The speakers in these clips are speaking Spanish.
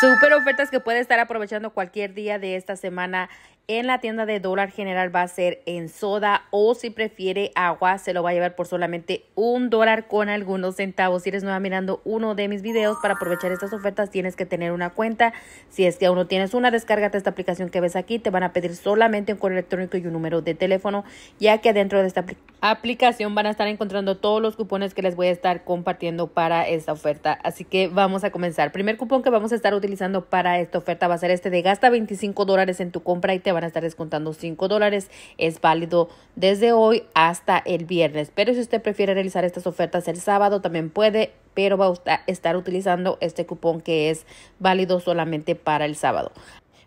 Super ofertas que puede estar aprovechando cualquier día de esta semana en la tienda de dólar general va a ser en soda o si prefiere agua se lo va a llevar por solamente un dólar con algunos centavos. Si eres nueva mirando uno de mis videos para aprovechar estas ofertas tienes que tener una cuenta. Si es que aún no tienes una, descárgate esta aplicación que ves aquí. Te van a pedir solamente un correo electrónico y un número de teléfono ya que dentro de esta aplicación van a estar encontrando todos los cupones que les voy a estar compartiendo para esta oferta. Así que vamos a comenzar. Primer cupón que vamos a estar utilizando para esta oferta va a ser este de gasta 25 dólares en tu compra y te van a estar descontando 5 dólares. Es válido desde hoy hasta el viernes. Pero si usted prefiere realizar estas ofertas el sábado, también puede, pero va a estar utilizando este cupón que es válido solamente para el sábado.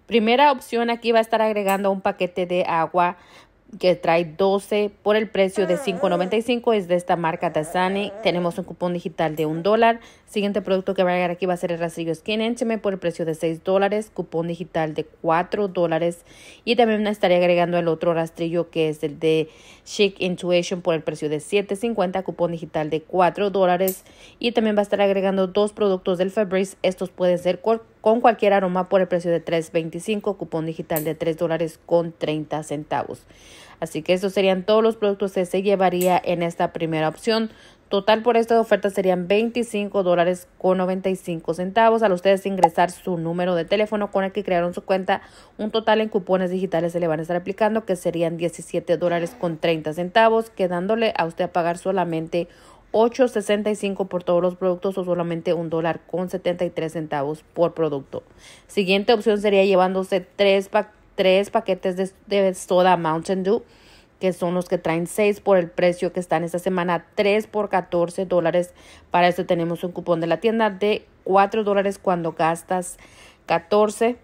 Primera opción aquí va a estar agregando un paquete de agua que trae 12 por el precio de 5.95 ah. es de esta marca Tasani. Tenemos un cupón digital de 1 dólar. Siguiente producto que va a agregar aquí va a ser el rastrillo Skin Encheme por el precio de 6 dólares, cupón digital de 4 dólares. Y también estaré agregando el otro rastrillo que es el de Chic Intuition por el precio de 7.50, cupón digital de 4 dólares. Y también va a estar agregando dos productos del Fabrice. Estos pueden ser con cualquier aroma por el precio de 3.25, cupón digital de 3 dólares con 30 centavos. Así que estos serían todos los productos que se llevaría en esta primera opción. Total por esta oferta serían 25 dólares con 95 centavos. Al ustedes ingresar su número de teléfono con el que crearon su cuenta, un total en cupones digitales se le van a estar aplicando que serían 17 dólares con 30 centavos, quedándole a usted a pagar solamente 8.65 por todos los productos o solamente un dólar con 73 centavos por producto. Siguiente opción sería llevándose tres, paquetes de, soda Mountain Dew, que son los que traen seis por el precio que están esta semana, 3 por 14 dólares. Para esto tenemos un cupón de la tienda de 4 dólares cuando gastas 14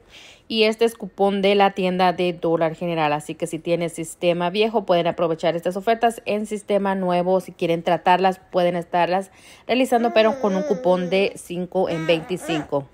y este es cupón de la tienda de dólar general. Así que si tienes sistema viejo pueden aprovechar estas ofertas en sistema nuevo. Si quieren tratarlas pueden estarlas realizando pero con un cupón de 5 en 25.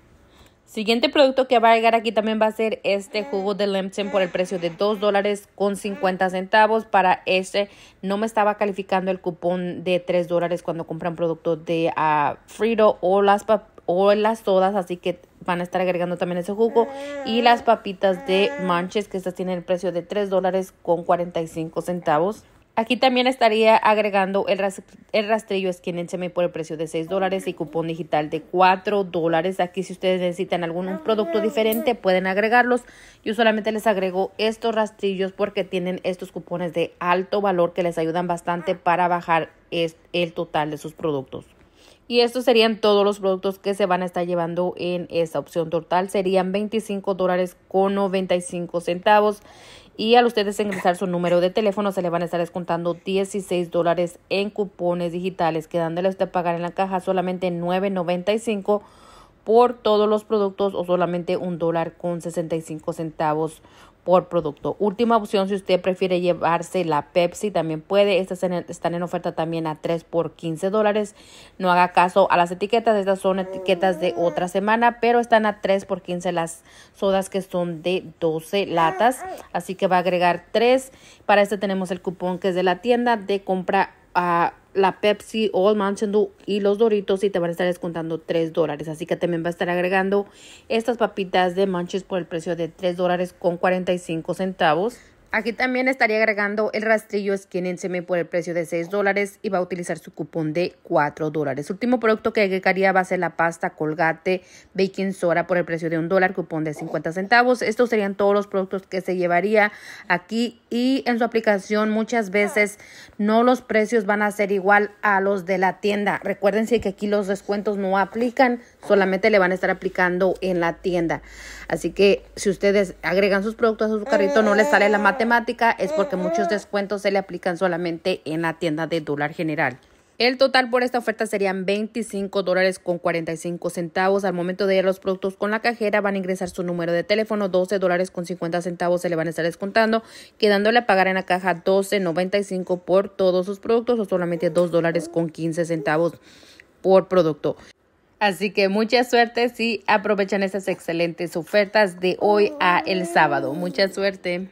Siguiente producto que va a llegar aquí también va a ser este jugo de Lemchen por el precio de 2 dólares con 50 centavos. Para este no me estaba calificando el cupón de 3 dólares cuando compran productos de ah, Frito o las papas o las sodas, así que van a estar agregando también ese jugo. Y las papitas de manches, que estas tienen el precio de 3 dólares con 45 centavos. Aquí también estaría agregando el, rastrillo Skin seme por el precio de 6 dólares y cupón digital de 4 dólares. Aquí si ustedes necesitan algún producto diferente pueden agregarlos. Yo solamente les agrego estos rastrillos porque tienen estos cupones de alto valor que les ayudan bastante para bajar el total de sus productos. Y estos serían todos los productos que se van a estar llevando en esta opción total. Serían 25 dólares con 95 centavos. Y al ustedes ingresar su número de teléfono se le van a estar descontando 16 dólares en cupones digitales, quedándoles a pagar en la caja solamente 9.95 por todos los productos o solamente un dólar con 65 centavos por producto. Última opción, si usted prefiere llevarse la Pepsi, también puede. Estas están en oferta también a 3 por 15 dólares. No haga caso a las etiquetas, estas son etiquetas de otra semana, pero están a 3 por 15 las sodas que son de 12 latas. Así que va a agregar 3. Para este tenemos el cupón que es de la tienda de compra a... Ah, la Pepsi o el y los Doritos y te van a estar descontando 3 dólares. Así que también va a estar agregando estas papitas de manches por el precio de 3 dólares con 45 centavos. Aquí también estaría agregando el rastrillo Skin Semi por el precio de 6 dólares y va a utilizar su cupón de 4 dólares. Último producto que agregaría va a ser la pasta Colgate Baking Soda por el precio de 1 dólar, cupón de 50 centavos. Estos serían todos los productos que se llevaría aquí y en su aplicación muchas veces no los precios van a ser igual a los de la tienda. Recuérdense que aquí los descuentos no aplican solamente le van a estar aplicando en la tienda. Así que si ustedes agregan sus productos a su carrito, no les sale la matemática, es porque muchos descuentos se le aplican solamente en la tienda de dólar general. El total por esta oferta serían 25 dólares con 45 centavos. Al momento de ir los productos con la cajera van a ingresar su número de teléfono, 12 dólares con 50 centavos se le van a estar descontando, quedándole a pagar en la caja 12.95 por todos sus productos o solamente 2 dólares con 15 centavos por producto. Así que mucha suerte si aprovechan esas excelentes ofertas de hoy a el sábado. Mucha suerte.